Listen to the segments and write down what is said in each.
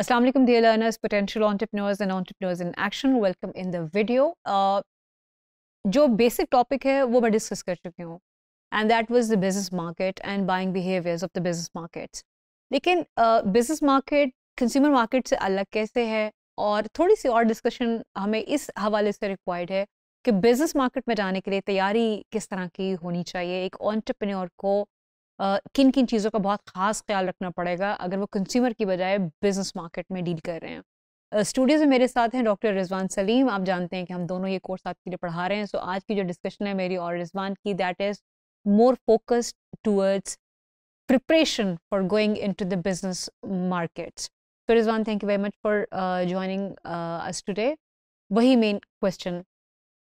Assalamu alaikum dear learners, potential entrepreneurs and entrepreneurs in action. Welcome in the video. Uh, जो basic topic है वो मैं discuss कर चुकी हूँ and that was the business market and buying behaviours of the business markets लेकिन business market consumer market से अलग कैसे है और थोड़ी सी और डिस्कशन हमें इस हवाले से रिक्वायर्ड है कि बिजनेस मार्केट में जाने के लिए तैयारी किस तरह की होनी चाहिए एक ऑन्टरप्रेन्योर को किन किन चीज़ों का बहुत ख़ास ख्याल रखना पड़ेगा अगर वो कंज्यूमर की बजाय बिजनेस मार्केट में डील कर रहे हैं स्टूडियोज में मेरे साथ हैं डॉक्टर रिजवान सलीम आप जानते हैं कि हम दोनों ये कोर्स आपके लिए पढ़ा रहे हैं सो आज की जो डिस्कशन है मेरी और रिजवान की that is more focused towards preparation for going into the business markets तो Rizwan thank you very much for joining us today वही मेन क्वेश्चन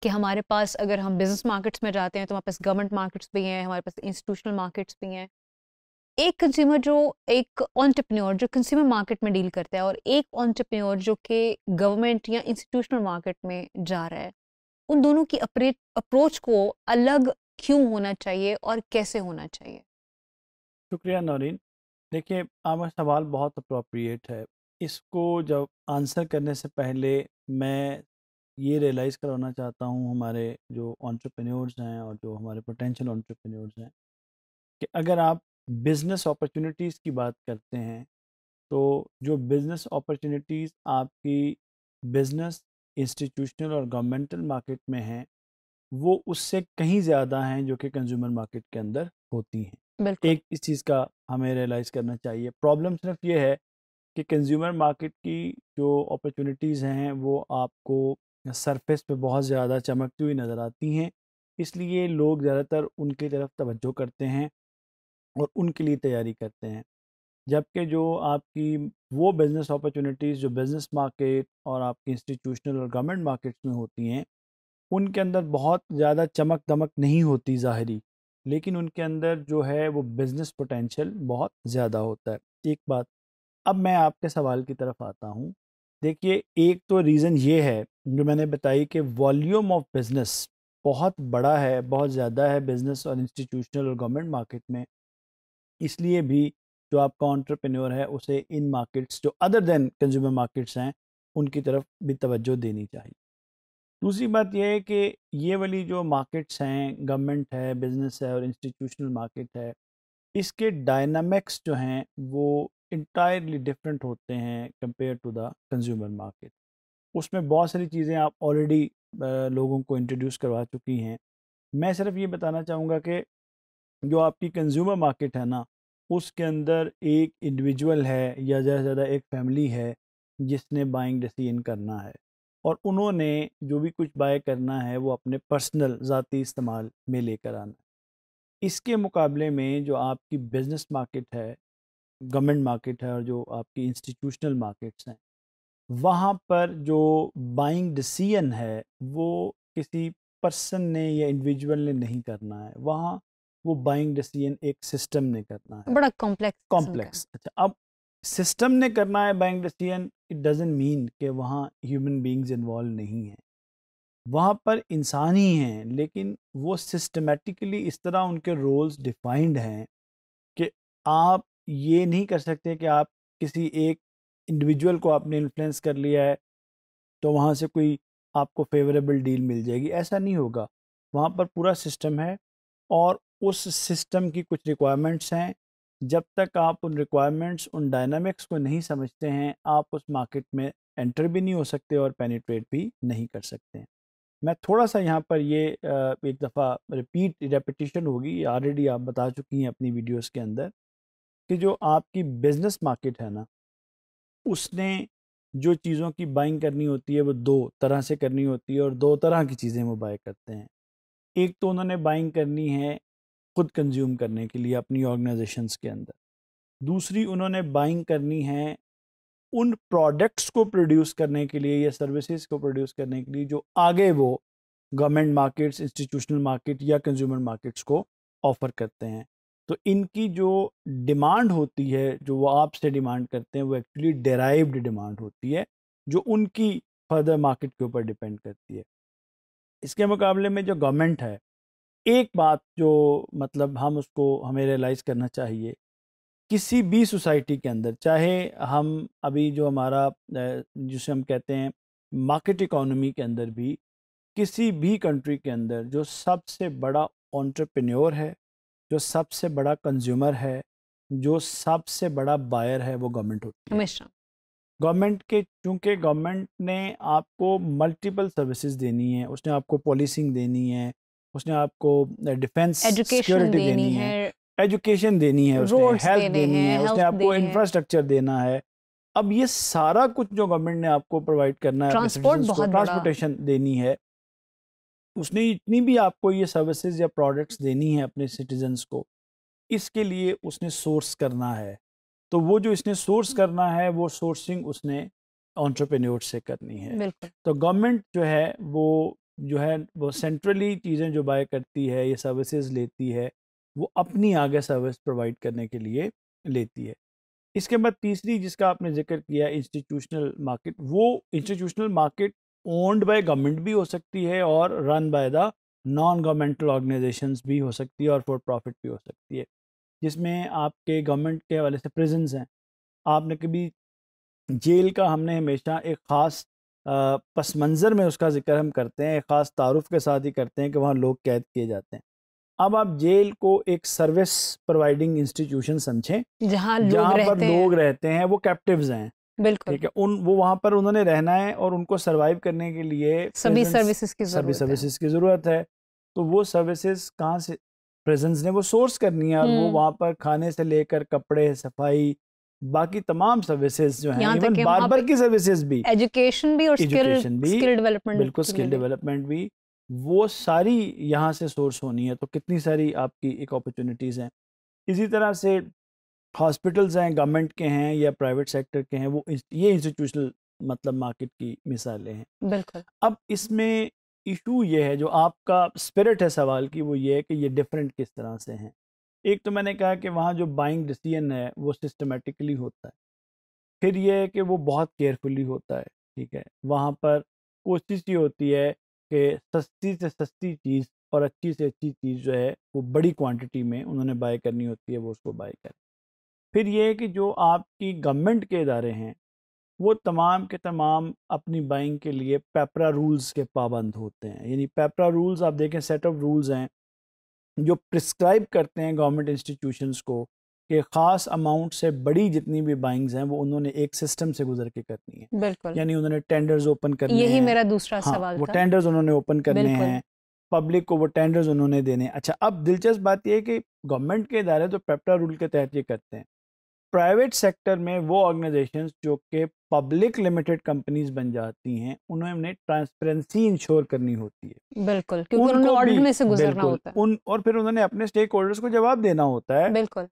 कि हमारे पास अगर हम बिजनेस मार्केट्स में जाते हैं तो हमारे पास गवर्नमेंट मार्केट्स भी हैं हमारे पास इंस्टीट्यूशनल मार्केट्स भी हैं एक कंज्यूमर जो एक ऑन्टरप्रन्योर जो कंज्यूमर मार्केट में डील करता है और एक ऑन्टरप्रन्योर जो कि गवर्नमेंट या इंस्टीट्यूशनल मार्केट में जा रहा है उन दोनों की अप्रोच को अलग क्यों होना चाहिए और कैसे होना चाहिए शुक्रिया नौरीन देखिए आपका सवाल बहुत अप्रोप्रिएट है इसको जब आंसर करने से पहले मैं ये रियलाइज़ करवाना चाहता हूँ हमारे जो ऑन्टरप्रेन्योर्स हैं और जो हमारे पोटेंशियल ऑन्टरप्रेन्योर्स हैं कि अगर आप बिज़नेस अपॉर्चुनिटीज़ की बात करते हैं तो जो बिज़नेस अपॉर्चुनिटीज़ आपकी बिज़नेस इंस्टीट्यूशनल और गवर्नमेंटल मार्केट में हैं वो उससे कहीं ज़्यादा हैं जो कि कंज्यूमर मार्केट के अंदर होती हैं एक इस चीज़ का हमें रियलाइज़ करना चाहिए प्रॉब्लम सिर्फ ये है कि कंज्यूमर मार्केट की जो अपॉर्चुनिटीज़ हैं वो आपको सरफेस पे बहुत ज़्यादा चमकती हुई नज़र आती हैं इसलिए लोग ज़्यादातर उनकी तरफ तवज्जो करते हैं और उनके लिए तैयारी करते हैं जबकि जो आपकी वो बिज़नेस अपॉर्चुनिटीज़ जो बिज़नेस मार्केट और आपकी इंस्टीट्यूशनल और गवर्नमेंट मार्केट्स में होती हैं उनके अंदर बहुत ज़्यादा चमक दमक नहीं होती ज़ाहरी लेकिन उनके अंदर जो है वो बिज़नेस पोटेंशियल बहुत ज़्यादा होता है एक बात अब मैं आपके सवाल की तरफ आता हूँ देखिए एक तो रीज़न ये है जो मैंने बताई कि वॉल्यूम ऑफ बिज़नेस बहुत बड़ा है बहुत ज़्यादा है बिज़नेस और इंस्टीट्यूशनल और गवर्नमेंट मार्केट में इसलिए भी जो आपका ऑन्टरप्रेन्योर है उसे इन मार्केट्स जो अदर देन कंज्यूमर मार्केट्स हैं उनकी तरफ भी तवज्जो देनी चाहिए दूसरी बात यह है कि ये वाली जो मार्केट्स हैं गवर्नमेंट है बिज़नेस है और इंस्टीट्यूशनल मार्केट है इसके डायनामिक्स जो हैं वो इंटायरली डिफरेंट होते हैं compare to the consumer market उसमें बहुत सारी चीज़ें आप ऑलरेडी लोगों को इंट्रोड्यूस करवा चुकी हैं मैं सिर्फ ये बताना चाहूँगा कि जो आपकी कंज्यूमर मार्केट है ना उसके अंदर एक इंडिविजुअल है या ज़्यादा से ज़्यादा एक फैमिली है जिसने बाइंग डिसीजन करना है और उन्होंने जो भी कुछ बाय करना है वो अपने पर्सनल ज़ाती इस्तेमाल में लेकर आना है इसके मुकाबले में जो आपकी बिज़नेस मार्केट है गवर्नमेंट मार्केट है और जो आपकी इंस्टीट्यूशनल मार्केट्स हैं वहाँ पर जो बाइंग डिसीजन है वो किसी पर्सन ने या इंडिविजुअल ने नहीं करना है वहाँ वो बाइंग डिसीजन एक सिस्टम ने करना है बड़ा कॉम्प्लेक्स कॉम्प्लेक्स अच्छा अब सिस्टम ने करना है buying decision it doesn't mean कि वहाँ ह्यूमन बींग्स इन्वॉल्व नहीं हैं वहाँ पर इंसान ही हैं लेकिन वो सिस्टमेटिकली इस तरह उनके रोल्स डिफाइंड हैं कि आप ये नहीं कर सकते कि आप किसी एक इंडिविजुअल को आपने इन्फ्लुएंस कर लिया है तो वहाँ से कोई आपको फेवरेबल डील मिल जाएगी ऐसा नहीं होगा वहाँ पर पूरा सिस्टम है और उस सिस्टम की कुछ रिक्वायरमेंट्स हैं जब तक आप उन रिक्वायरमेंट्स उन डायनामिक्स को नहीं समझते हैं आप उस मार्केट में एंटर भी नहीं हो सकते और पेनिट्रेट भी नहीं कर सकते हैं मैं थोड़ा सा यहाँ पर ये एक दफ़ा रिपीट रेपिटेशन होगी ऑलरेडी आप बता चुकी हैं अपनी वीडियोस के अंदर कि जो आपकी बिजनेस मार्केट है ना उसने जो चीज़ों की बाइंग करनी होती है वो दो तरह से करनी होती है और दो तरह की चीज़ें वो बाय करते हैं एक तो उन्होंने बाइंग करनी है खुद कंज्यूम करने के लिए अपनी ऑर्गेनाइजेशंस के अंदर दूसरी उन्होंने बाइंग करनी है उन प्रोडक्ट्स को प्रोड्यूस करने के लिए या सर्विसेज को प्रोड्यूस करने के लिए जो आगे वो गवर्नमेंट मार्केट्स इंस्टीट्यूशनल मार्केट या कंज्यूमर मार्केट्स को ऑफ़र करते हैं तो इनकी जो डिमांड होती है जो वो आपसे डिमांड करते हैं वो एक्चुअली डेराइव्ड डिमांड होती है जो उनकी फर्दर मार्केट के ऊपर डिपेंड करती है इसके मुकाबले में जो गवर्नमेंट है एक बात जो मतलब हम उसको हमें रियलाइज़ करना चाहिए किसी भी सोसाइटी के अंदर चाहे हम अभी जो हमारा जिसे हम कहते हैं मार्केट इकोनॉमी के अंदर भी किसी भी कंट्री के अंदर जो सबसे बड़ा ऑन्टरप्रेन्योर है जो सबसे बड़ा कंज्यूमर है जो सबसे बड़ा बायर है वो गवर्नमेंट होती है हमेशा गवर्नमेंट के चूंकि गवर्नमेंट ने आपको मल्टीपल सर्विसेज देनी है उसने आपको पॉलिसिंग देनी है उसने आपको डिफेंस सिक्योरिटी देनी, देनी है एजुकेशन देनी है उसने हेल्थ देनी है, है उसने आपको इंफ्रास्ट्रक्चर देना है अब ये सारा कुछ जो गवर्नमेंट ने आपको प्रोवाइड करना है ट्रांसपोर्टेशन देनी है उसने इतनी भी आपको ये सर्विसेज या प्रोडक्ट्स देनी है अपने सिटीजन्स को इसके लिए उसने सोर्स करना है तो वो जो इसने सोर्स करना है वो सोर्सिंग उसने ऑन्टरप्रेन्योर से करनी है तो गवर्नमेंट जो है वो जो है वो सेंट्रली चीज़ें जो बाय करती है ये सर्विसेज लेती है वो अपनी आगे सर्विस प्रोवाइड करने के लिए लेती है इसके बाद तीसरी जिसका आपने जिक्र किया इंस्टीट्यूशनल मार्केट वो institutional market owned by government भी हो सकती है और run by the non governmental organisations भी हो सकती है और फॉर प्रॉफिट भी हो सकती है जिसमें आपके गवर्नमेंट के हवाले से प्रिजन्स हैं आपने कभी जेल का हमने हमेशा एक ख़ास पस मंज़र में उसका जिक्र हम करते हैं एक ख़ास तारुफ के साथ ही करते हैं कि वहाँ लोग कैद किए जाते हैं अब आप जेल को एक सर्विस प्रोवाइडिंग इंस्टीट्यूशन समझें जहाँ पर लोग रहते हैं वो कैप्टिव्स हैं बिल्कुल ठीक है उन वो वहाँ पर उन्होंने रहना है और उनको सर्वाइव करने के लिए सभी सर्विसेज की सभी सर्विसेज की ज़रूरत है तो वो सर्विसेज कहाँ से प्रेजेंस ने वो सोर्स करनी है और वो हम्म। वहाँ पर खाने से लेकर कपड़े सफाई बाकी तमाम सर्विसेज जो हैं इवन बार्बर की सर्विसेज भी एजुकेशन भी और एजुकेशन भी स्किल डेवलपमेंट बिल्कुल स्किल डेवलपमेंट भी वो सारी यहाँ से सोर्स होनी है तो कितनी सारी आपकी एक अपॉर्चुनिटीज़ हैं इसी तरह से हॉस्पिटल्स हैं गवर्नमेंट के हैं या प्राइवेट सेक्टर के हैं वो ये इंस्टीट्यूशनल मतलब मार्केट की मिसालें हैं बिल्कुल अब इसमें इशू ये है जो आपका स्पिरिट है सवाल की वो ये है कि ये डिफरेंट किस तरह से हैं एक तो मैंने कहा कि वहाँ जो बाइंग डिसीजन है वो सिस्टमेटिकली होता है फिर ये है कि वो बहुत केयरफुली होता है ठीक है वहाँ पर कोशिश ये होती है कि सस्ती से सस्ती चीज़ और अच्छी से अच्छी चीज़ जो है वो बड़ी क्वांटिटी में उन्होंने बाय करनी होती है वो उसको बाय करें फिर ये है कि जो आपकी गवर्नमेंट के इदारे हैं वो तमाम के तमाम अपनी बाइंग के लिए पेपरा रूल्स के पाबंद होते हैं यानी पेपरा रूल्स आप देखें सेट ऑफ रूल्स हैं जो प्रिस्क्राइब करते हैं गवर्नमेंट इंस्टीट्यूशंस को कि ख़ास अमाउंट से बड़ी जितनी भी बाइंग्स हैं वो उन्होंने एक सिस्टम से गुजर के करनी है बिल्कुल यानी उन्होंने टेंडर्स ओपन करने यही मेरा दूसरा हाँ, सवाल वो टेंडर्स उन्होंने ओपन करने हैं पब्लिक को वो टेंडर्स उन्होंने देने अच्छा अब दिलचस्प बात यह है कि गवर्नमेंट के इदारे तो पेपरा रूल के तहत ये करते हैं प्राइवेट सेक्टर में वो ऑर्गेनाइजेशंस जो कि पब्लिक लिमिटेड कंपनीज बन जाती हैं उन्हें ट्रांसपेरेंसी इंश्योर करनी होती है बिल्कुल क्योंकि उनको ऑडिट में से गुजरना होता है उन और फिर उन्होंने अपने स्टेक होल्डर्स को जवाब देना होता है बिल्कुल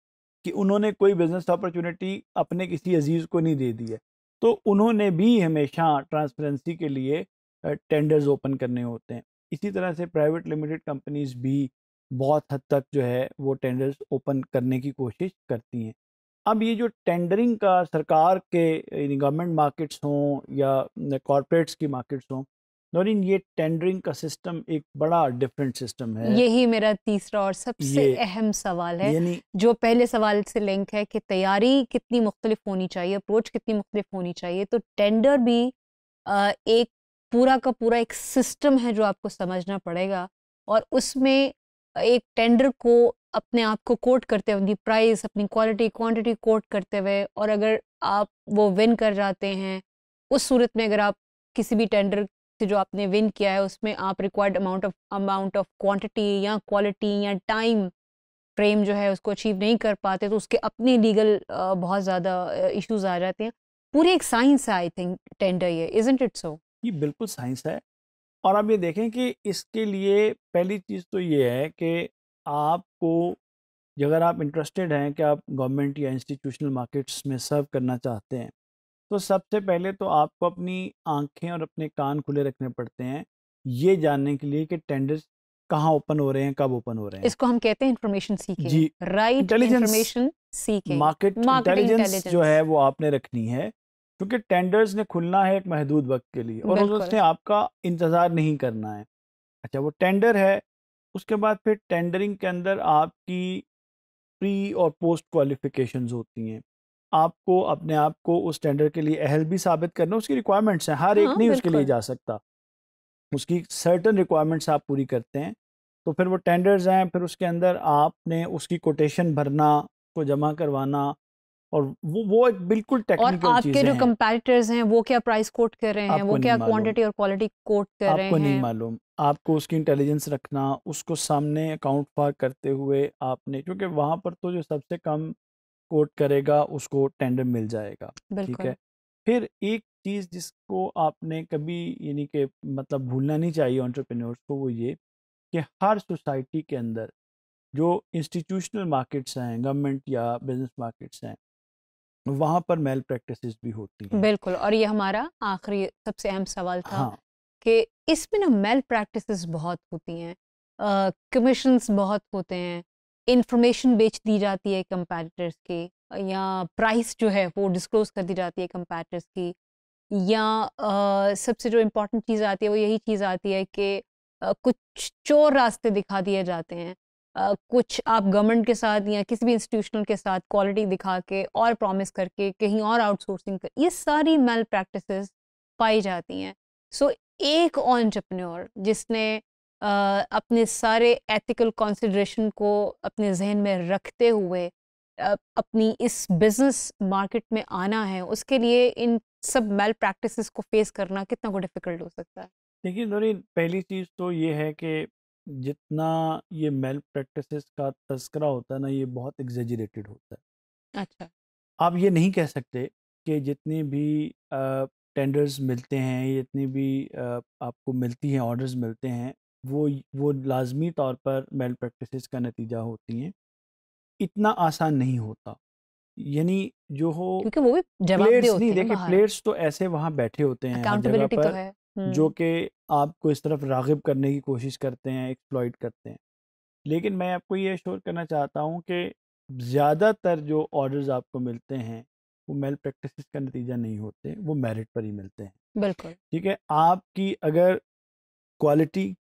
कि उन्होंने कोई बिजनेस अपॉर्चुनिटी अपने किसी अजीज को नहीं दे दी है तो उन्होंने भी हमेशा ट्रांसपेरेंसी के लिए टेंडर्स ओपन करने होते हैं इसी तरह से प्राइवेट लिमिटेड कंपनीज भी बहुत हद तक जो है वो टेंडर्स ओपन करने की कोशिश करती हैं अब ये जो टेंडरिंग का सरकार के गवर्नमेंट मार्केट्स हों या कॉरपोरेट्स की मार्केट्स हों नौरीन ये टेंडरिंग का सिस्टम एक बड़ा डिफरेंट सिस्टम है यही मेरा तीसरा और सबसे अहम सवाल है जो पहले सवाल से लिंक है कि तैयारी कितनी मुख्तलिफ होनी चाहिए अप्रोच कितनी मुख्तलिफ होनी चाहिए तो टेंडर भी एक पूरा का पूरा एक सिस्टम है जो आपको समझना पड़ेगा और उसमें एक टेंडर को अपने आप को कोट करते हुए प्राइस अपनी क्वालिटी क्वांटिटी कोट करते हुए और अगर आप वो विन कर जाते हैं उस सूरत में अगर आप किसी भी टेंडर से जो आपने विन किया है उसमें आप required amount of amount of quantity या क्वालिटी या टाइम फ्रेम जो है उसको अचीव नहीं कर पाते तो उसके अपने लीगल बहुत ज़्यादा इश्यूज आ जाते हैं पूरी एक साइंस है आई थिंक टेंडर ये इजेंट इट सो ये बिल्कुल साइंस है और आप ये देखें कि इसके लिए पहली चीज़ तो ये है कि आपको अगर आप इंटरेस्टेड हैं कि आप गवर्नमेंट या इंस्टीट्यूशनल मार्केट्स में सर्व करना चाहते हैं तो सबसे पहले तो आपको अपनी आंखें और अपने कान खुले रखने पड़ते हैं ये जानने के लिए कि टेंडर्स कहाँ ओपन हो रहे हैं कब ओपन हो रहे हैं इसको हम कहते हैं इंफॉर्मेशन सीखें जी right information seeking market intelligence जो है वो आपने रखनी है क्योंकि टेंडर्स ने खुलना है एक महदूद वक्त के लिए और उसने आपका इंतजार नहीं करना है अच्छा वो टेंडर है उसके बाद फिर टेंडरिंग के अंदर आपकी प्री और पोस्ट क्वालिफिकेशन होती हैं आपको अपने आप को उस टेंडर के लिए अहल भी साबित करना उसकी रिक्वायरमेंट्स हैं हर एक हाँ, नहीं उसके लिए जा सकता उसकी सर्टन रिक्वायरमेंट्स आप पूरी करते हैं तो फिर वो टेंडर्स हैं फिर उसके अंदर आपने उसकी कोटेशन भरना को जमा करवाना और वो वो एक बिल्कुल टेक्निकल और आपके जो कंपैरेटर्स हैं वो क्या प्राइस कोट कर रहे हैं वो क्या क्वांटिटी और क्वालिटी कोट कर रहे हैं आपको नहीं मालूम आपको उसकी इंटेलिजेंस रखना उसको सामने अकाउंट फार करते हुए आपने क्योंकि वहां पर तो जो सबसे कम कोट करेगा उसको टेंडर मिल जाएगा ठीक है फिर एक चीज़ जिसको आपने कभी यानी कि मतलब भूलना नहीं चाहिए ऑन्टरप्रेन्योर्स को वो ये कि हर सोसाइटी के अंदर जो इंस्टीट्यूशनल मार्केट्स हैं गवर्नमेंट या बिजनेस मार्केट्स हैं वहाँ पर मेल प्रैक्टिस भी होती है बिल्कुल और ये हमारा आखिरी सबसे अहम सवाल था हाँ। कि इसमें ना मेल प्रैक्टिस बहुत होती हैं कमीशन बहुत होते हैं इंफॉर्मेशन बेच दी जाती है कंपेटिटर्स की या प्राइस जो है वो डिस्क्लोज कर दी जाती है कंपेटिटर्स की या सबसे जो इम्पोर्टेंट चीज़ आती है वो यही चीज़ आती है कि कुछ चोर रास्ते दिखा दिए जाते हैं कुछ आप गवर्नमेंट के साथ या किसी भी इंस्टीट्यूशनल के साथ क्वालिटी दिखा के और प्रॉमिस करके कहीं और आउटसोर्सिंग कर ये सारी मेल प्रैक्टिस पाई जाती हैं सो so, एक ऑन्टरप्रनोर जिसने आ, अपने सारे एथिकल कॉन्सिड्रेशन को अपने जहन में रखते हुए अपनी इस बिजनेस मार्केट में आना है उसके लिए इन सब मेल प्रैक्टिस को फेस करना कितना को डिफ़िकल्ट हो सकता है देखिए नोरीन पहली चीज़ तो ये है कि जितना ये मेल प्रैक्टिसेस का तस्करा होता है ना ये बहुत एग्जेजरेटेड होता है अच्छा आप ये नहीं कह सकते कि जितने भी टेंडर्स मिलते हैं जितनी भी आ, आपको मिलती हैं ऑर्डर्स मिलते हैं वो वो लाजमी तौर पर मेल प्रैक्टिसेस का नतीजा होती हैं इतना आसान नहीं होता यानी जो हो क्योंकि वो भी प्लेयर्स नहीं देखे प्लेयर्स तो ऐसे वहाँ बैठे होते हैं जगह तो पर तो है। जो हम्म। कि आपको इस तरफ रागिब करने की कोशिश करते हैं एक्सप्लॉइट करते हैं लेकिन मैं आपको ये शोर करना चाहता हूँ कि ज़्यादातर जो ऑर्डर्स आपको मिलते हैं वो मेल प्रैक्टिस का नतीजा नहीं होते वो मेरिट पर ही मिलते हैं बिल्कुल ठीक है आपकी अगर क्वालिटी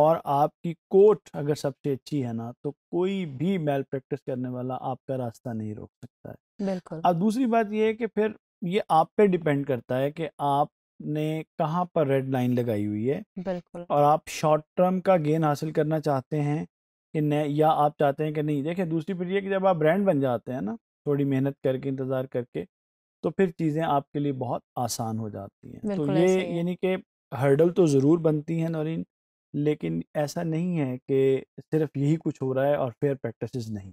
और आपकी कोट अगर सबसे अच्छी है ना तो कोई भी मेल प्रैक्टिस करने वाला आपका रास्ता नहीं रोक सकता है बिल्कुल अब दूसरी बात यह है कि फिर ये आप पे डिपेंड करता है कि आप आपने कहाँ पर रेड लाइन लगाई हुई है बिल्कुल और आप शॉर्ट टर्म का गेन हासिल करना चाहते हैं कि नहीं या आप चाहते हैं कि नहीं देखिए दूसरी फिर ये कि जब आप ब्रांड बन जाते हैं ना थोड़ी मेहनत करके इंतज़ार करके तो फिर चीज़ें आपके लिए बहुत आसान हो जाती हैं तो ये यानी कि हर्डल तो ज़रूर बनती हैं नौरीन लेकिन ऐसा नहीं है कि सिर्फ यही कुछ हो रहा है और फेयर प्रैक्टिस नहीं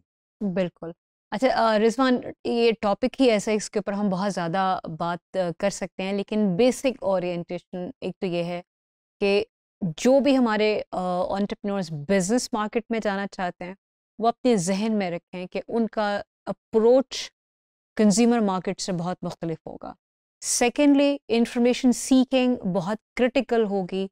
बिल्कुल अच्छा रिजवान ये टॉपिक ही ऐसा है इसके ऊपर हम बहुत ज़्यादा बात कर सकते हैं लेकिन बेसिक ओरिएंटेशन एक तो ये है कि जो भी हमारे ऑन्टरप्रनोर्स बिजनेस मार्केट में जाना चाहते हैं वो अपने जहन में रखें कि उनका अप्रोच कंज्यूमर मार्केट से बहुत मुख्तलिफ होगा सेकेंडली इंफॉर्मेशन सीकिंग बहुत क्रिटिकल होगी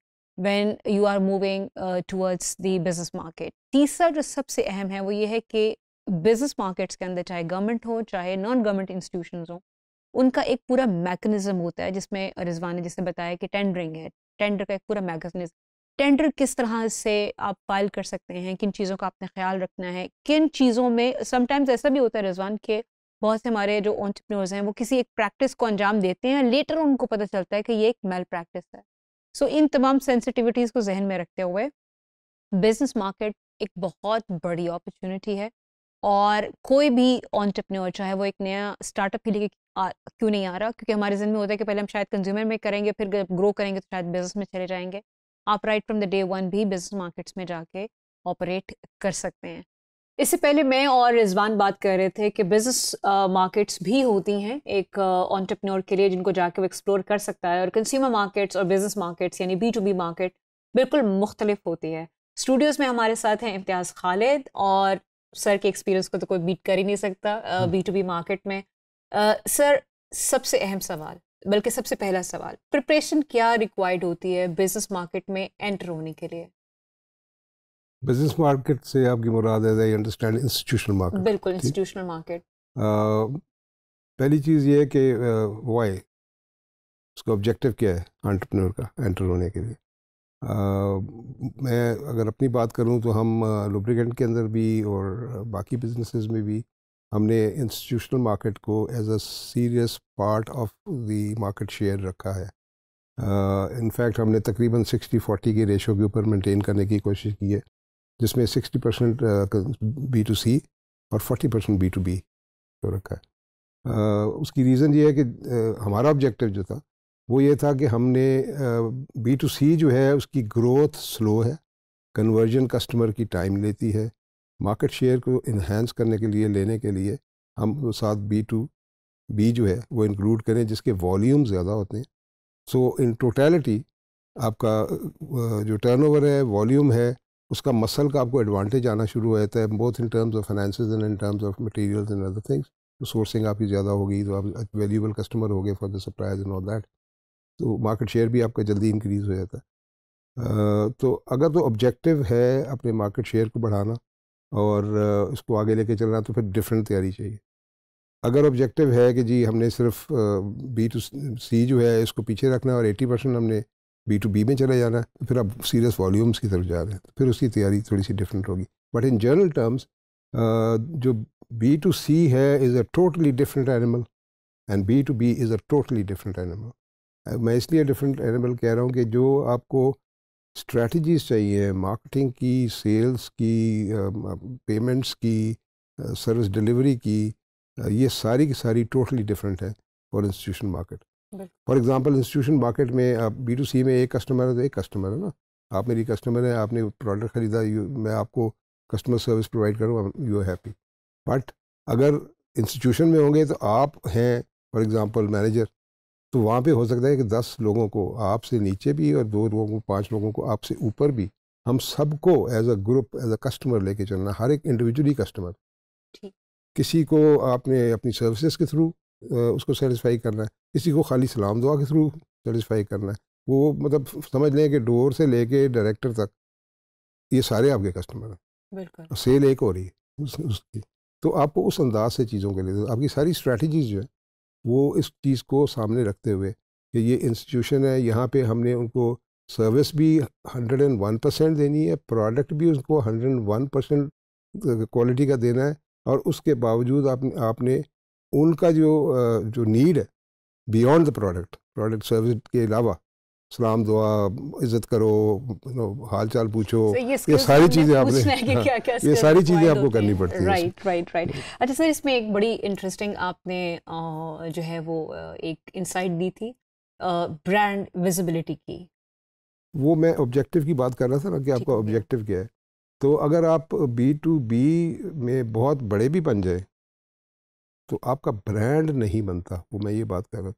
when you are moving towards the business market तीसरा जो सबसे अहम है वो ये है कि बिजनेस मार्केट्स के अंदर चाहे गवर्नमेंट हो चाहे नॉन गवर्नमेंट इंस्टीट्यूशन हो उनका एक पूरा मैकेनिज्म होता है जिसमें रिजवान ने जिसने बताया कि टेंडरिंग है टेंडर का एक पूरा मैकेनिज्म टेंडर किस तरह से आप फाइल कर सकते हैं किन चीज़ों का आपने ख्याल रखना है किन चीज़ों में समटाइम्स ऐसा भी होता है रिजवान के बहुत से हमारे जो ऑन्टरप्रनोर्स हैं वो किसी एक प्रैक्टिस को अंजाम देते हैं लेटर उनको पता चलता है कि ये एक मेल प्रैक्टिस है सो so, इन तमाम सेंसिटिविटीज़ को जहन में रखते हुए बिजनेस मार्केट एक बहुत बड़ी अपॉर्चुनिटी है और कोई भी ऑन्टरप्रनोर चाहे वो एक नया स्टार्टअप ही लेके क्यों नहीं आ रहा क्योंकि हमारे जिन में होता है कि पहले हम शायद कंज्यूमर में करेंगे फिर ग्रो करेंगे तो शायद बिजनेस में चले जाएंगे आप right from the day one भी बिजनेस मार्केट्स में जाके ऑपरेट कर सकते हैं इससे पहले मैं और रिजवान बात कर रहे थे कि बिजनेस मार्केट्स भी होती हैं एक ऑन्टरप्रनोर के लिए जिनको जाके वो एक्सप्लोर कर सकता है और कंज्यूमर मार्केट्स और बिजनेस मार्केट्स यानी बी टू बी मार्केट बिल्कुल मुख्तलिफ होती है स्टूडियोज़ में हमारे साथ हैं इम्तियाज़ खालिद और सर के एक्सपीरियंस को तो कोई बीट कर ही नहीं सकता बी टू बी मार्केट में सर सबसे अहम सवाल बल्कि सबसे पहला सवाल प्रिपरेशन क्या रिक्वायर्ड होती है बिजनेस मार्केट में एंटर होने के लिए बिजनेस मार्केट से आपकी मुराद है अंडरस्टैंड इंस्टीट्यूशनल मार्केट बिल्कुल इंस्टीट्यूशनल मार्केट पहली चीज़ ये है कि वाई उसका ऑब्जेक्टिव क्या है एंटरप्रेन्योर का एंटर होने के लिए आ, मैं अगर अपनी बात करूं तो हम लुब्रिकेंट के अंदर भी और बाकी बिजनेसेस में भी हमने इंस्टीट्यूशनल मार्केट को as a serious part of the market share रखा है इनफैक्ट uh, हमने तकरीबन 60-40 के रेशो के ऊपर मेंटेन करने की कोशिश की है जिसमें 60 परसेंट बी टू सी और 40 परसेंट बी टू बी रखा है uh, उसकी रीज़न ये है कि uh, हमारा ऑब्जेक्टिव जो था वो ये था कि हमने बी टू सी जो है उसकी ग्रोथ स्लो है कन्वर्जन कस्टमर की टाइम लेती है मार्केट शेयर को इन्हेंस करने के लिए लेने के लिए हम साथ बी टू बी जो है वो इंक्लूड करें जिसके वॉल्यूम ज़्यादा होते हैं सो इन टोटलिटी आपका जो टर्नओवर है वॉल्यूम है उसका मसल का आपको एडवांटेज आना शुरू हो जाता है both in terms of finance and in terms of materials and other things तो सोर्सिंग आपकी ज़्यादा होगी तो आप वैल्यूबल कस्टमर हो गए for the supplies and all that तो मार्केट शेयर भी आपका जल्दी इंक्रीज़ हो जाता है तो अगर तो ऑब्जेक्टिव है अपने मार्केट शेयर को बढ़ाना और इसको आगे लेके चलना तो फिर डिफरेंट तैयारी चाहिए अगर ऑब्जेक्टिव है कि जी हमने सिर्फ बी टू सी जो है इसको पीछे रखना है और एटी परसेंट हमने बी टू बी में चले जाना है तो फिर आप सीरियस वॉल्यूम्स की तरफ जा रहे हैं तो फिर उसकी तैयारी थोड़ी सी डिफरेंट होगी बट इन जनरल टर्म्स जो बी टू सी है is a totally different animal and B to B is a totally different animal मैं इसलिए डिफरेंट एनिमल कह रहा हूँ कि जो आपको स्ट्रेटजीज चाहिए मार्केटिंग की सेल्स की पेमेंट्स की सर्विस डिलीवरी की ये सारी की सारी टोटली डिफरेंट है for institution market for example institution market में आप बी टू सी में एक कस्टमर है तो एक कस्टमर है ना आप मेरी कस्टमर है आपने प्रोडक्ट ख़रीदा मैं आपको कस्टमर सर्विस प्रोवाइड करूँ यू आर हैप्पी बट अगर इंस्टीट्यूशन में होंगे तो आप हैं फॉर एग्ज़ाम्पल मैनेजर तो वहाँ पे हो सकता है कि दस लोगों को आपसे नीचे भी और दो लोगों को पाँच लोगों को आपसे ऊपर भी हम सबको as a group as a customer लेके चलना हर एक इंडिविजुअली कस्टमर किसी को आपने अपनी सर्विसेज के थ्रू उसको सेटिस्फाई करना है किसी को खाली सलाम दुआ के थ्रू सेटिस्फाई करना है वो मतलब समझ लें कि डोर से लेके डायरेक्टर तक ये सारे आपके कस्टमर हैं बिल्कुल सेल एक हो रही है उस, उसकी तो आपको उस अंदाज से चीज़ों के लिए आपकी सारी स्ट्रैटेजीज जो है वो इस चीज़ को सामने रखते हुए कि ये इंस्टीट्यूशन है यहाँ पे हमने उनको सर्विस भी 101 परसेंट देनी है प्रोडक्ट भी उनको 101 परसेंट क्वालिटी का देना है और उसके बावजूद आप, आपने उनका जो जो नीड है beyond the product product service के अलावा सलाम दुआ इज़्ज़त करो नो हाल चाल पूछो so ये, ये सारी चीज़ें आपने हाँ, क्या, क्या ये सारी चीज़ें आपको करनी पड़ती हैं राइट राइट राइट अच्छा सर इसमें एक बड़ी इंटरेस्टिंग आपने जो है वो एक इंसाइट दी थी ब्रांड विजिबिलिटी की वो मैं ऑब्जेक्टिव की बात कर रहा था ना कि आपका ऑब्जेक्टिव क्या है तो अगर आप बी टू बी में बहुत बड़े भी बन जाए तो आपका ब्रांड नहीं बनता वो मैं ये बात कर रहा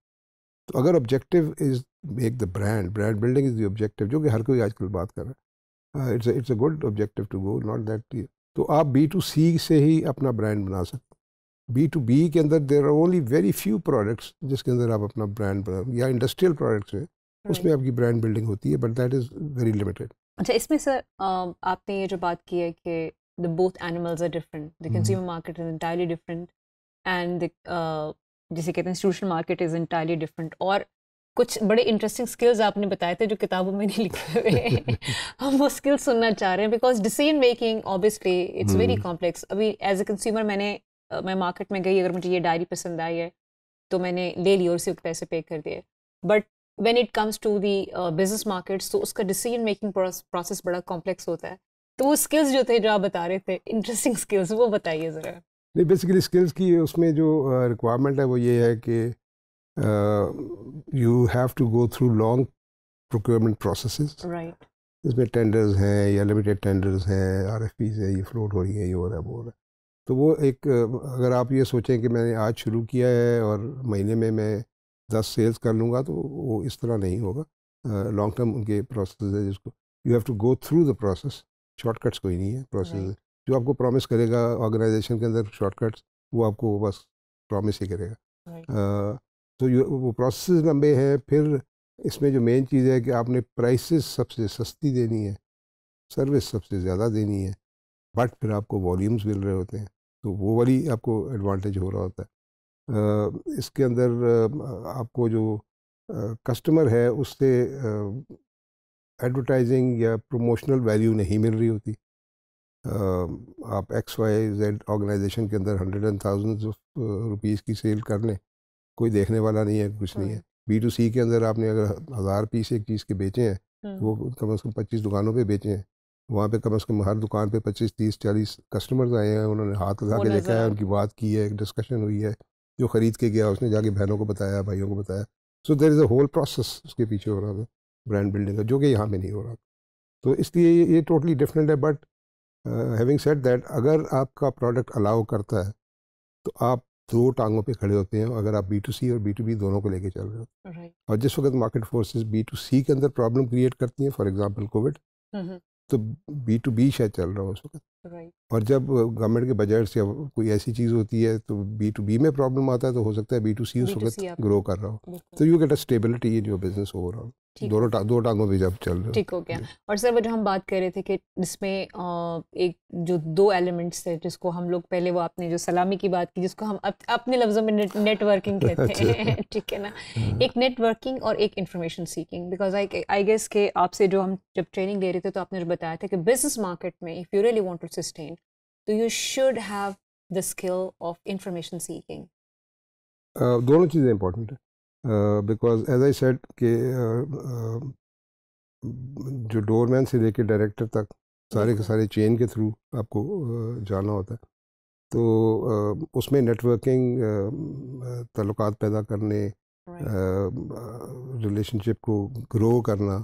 तो अगर objective is make the brand brand building is the objective जो कि हर कोई आजकल बात कर रहा है it's it's a good objective to go not that तो आप बी टू सी से ही अपना ब्रांड बना सकते बी टू बी के अंदर there are only very few products जिसके अंदर आप अपना ब्रांड बना या इंडस्ट्रियल प्रोडक्ट्स हैं उसमें आपकी ब्रांड बिल्डिंग होती है but that is very limited अच्छा इसमें सर आपने ये जो बात की है कि the both animals are different the consumer market is entirely different and जैसे कहते हैं institutional market is entirely different और कुछ बड़े इंटरेस्टिंग स्किल्स आपने बताए थे जो किताबों में नहीं लिखे हुए हम वो स्किल्स सुनना चाह रहे हैं because decision making obviously it's very complex अभी एज ए कंज्यूमर मैंने मैं मार्केट में गई अगर मुझे ये डायरी पसंद आई है तो मैंने ले ली और उसी वक्त पैसे पे कर दिए but when it comes to the business markets तो उसका डिसीजन मेकिंग प्रोसेस बड़ा कॉम्प्लेक्स होता है तो वो स्किल्स जो थे जो आप बता रहे थे इंटरेस्टिंग स्किल्स वो बताइए ज़रा नहीं बेसिकली स्किल्स की उसमें जो रिक्वायरमेंट है वो ये है कि you have to go through long procurement process right इसमें टेंडर्स हैं या लिमिटेड टेंडर्स हैं आर एफ पीज हैं ये फ्लोट हो रही है ये हो रहा है वो हो रहा है तो वो एक अगर आप ये सोचें कि मैंने आज शुरू किया है और महीने में मैं दस सेल्स कर लूँगा तो वो इस तरह नहीं होगा लॉन्ग टर्म उनके प्रोसेस है जिसको you have to go through the process shortcuts कोई नहीं है प्रोसेस right. जो आपको प्रॉमिस करेगा ऑर्गेनाइजेशन के अंदर शॉर्टकट्स वो आपको बस प्रॉमिस ही करेगा right. तो ये वो प्रोसेस लंबे हैं फिर इसमें जो मेन चीज़ है कि आपने प्राइसेस सबसे सस्ती देनी है सर्विस सबसे ज़्यादा देनी है बट फिर आपको वॉल्यूम्स मिल रहे होते हैं तो वो वाली आपको एडवांटेज हो रहा होता है इसके अंदर आपको जो कस्टमर है उससे एडवर्टाइजिंग या प्रमोशनल वैल्यू नहीं मिल रही होती आप एक्स वाई जेड ऑर्गेनाइजेशन के अंदर hundred and thousand of rupees की सेल कर लें कोई देखने वाला नहीं है कुछ नहीं है बी टू सी के अंदर आपने अगर हज़ार पीस एक चीज़ के बेचे हैं तो हाँ। वो कम अज़ कम पच्चीस दुकानों पे बेचे हैं वहाँ पे कम अज़ कम हर दुकान पे पच्चीस तीस चालीस कस्टमर्स आए हैं उन्होंने हाथ लगा के देखा है उनकी बात की है एक डिस्कशन हुई है जो ख़रीद के गया उसने जाके बहनों को बताया भाइयों को बताया so there is a whole process उसके पीछे हो रहा था ब्रांड बिल्डिंग का जो कि यहाँ पर नहीं हो रहा तो इसलिए ये टोटली डिफरेंट है बट हैविंग सेट दैट अगर आपका प्रोडक्ट अलाउ करता है तो आप दो टांगों पे खड़े होते हैं अगर आप बी टू सी और बी टू बी दोनों को लेके चल रहे हो right. और जिस वक्त market forces B to C के अंदर प्रॉब्लम क्रिएट करती हैं फॉर एग्जांपल कोविड तो बी टू बी शायद चल रहा हो उस वक्त right. और जब गवर्नमेंट के बजट या कोई ऐसी चीज़ होती है तो बी टू बी में प्रॉब्लम आता है तो हो सकता है बी टू सी उस वक्त ग्रो कर रहा हो तो you get a stability in your business overall दोनों टा, दो टांगों पे जब चल रहे ठीक हो गया और सर वो जो हम बात कर रहे थे कि इसमें एक जो दो एलिमेंट्स थे जिसको हम लोग पहले वो आपने जो सलामी की बात की जिसको हम अप, अपने लफ्ज़ों में नेट, नेटवर्किंग कहते अच्छा। हैं ठीक है ना हाँ। एक नेटवर्किंग और एक information seeking because I I guess के आपसे जो हम जब ट्रेनिंग ले रहे थे तो आपने बताया था कि बिजनेस मार्केट में if you really want to sustain तो you should have the skill of information seeking दोनों चीज़ें इंपॉर्टेंट है बिकॉज एज आई सेट के जो डोरमैन से लेकर डायरेक्टर तक सारे के सारे चेन के थ्रू आपको uh, जाना होता है तो uh, उसमें नेटवर्किंग uh, तल्लुक पैदा करने रिलेशनशिप right. को ग्रो करना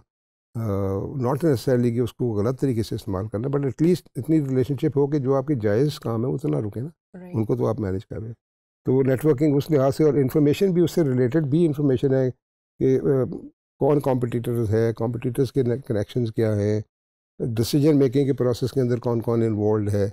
नॉट नेसेसरली कि उसको गलत तरीके से इस्तेमाल करना बट एटलीस्ट इतनी रिलेशनशिप हो कि जो आपके जायज़ काम है उतना रुके ना right. उनको तो आप मैनेज करें तो नेटवर्किंग उस लिहाज से और इन्फॉर्मेशन भी उससे रिलेटेड भी इन्फॉर्मेशन है कि कौन कॉम्पिटिटर्स है कॉम्पिटिटर्स के कनेक्शन क्या हैं डिसीजन मेकिंग के प्रोसेस के अंदर कौन कौन इन्वॉल्व है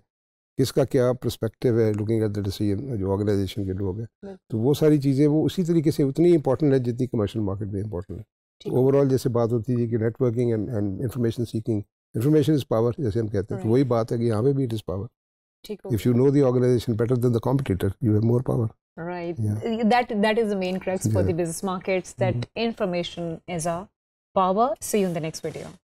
किसका क्या प्रस्पेक्टिव है लुकिंग एट द डिसीजन जो ऑर्गेनाइजेशन के लोग हैं तो वो सारी चीज़ें वो उसी तरीके से उतनी इंपॉर्टेंट है जितनी कमर्शियल मार्केट में इंपॉर्टेंट है ओवरऑल जैसे बात होती है कि networking and and information seeking information is power जैसे हम कहते हैं तो वही बात है कि यहाँ पे भी it is power take over. If you know the organization better than the competitor, you have more power. Right. Yeah. Uh, that that is the main crux for the business markets. That mm -hmm. information is our power. See you in the next video.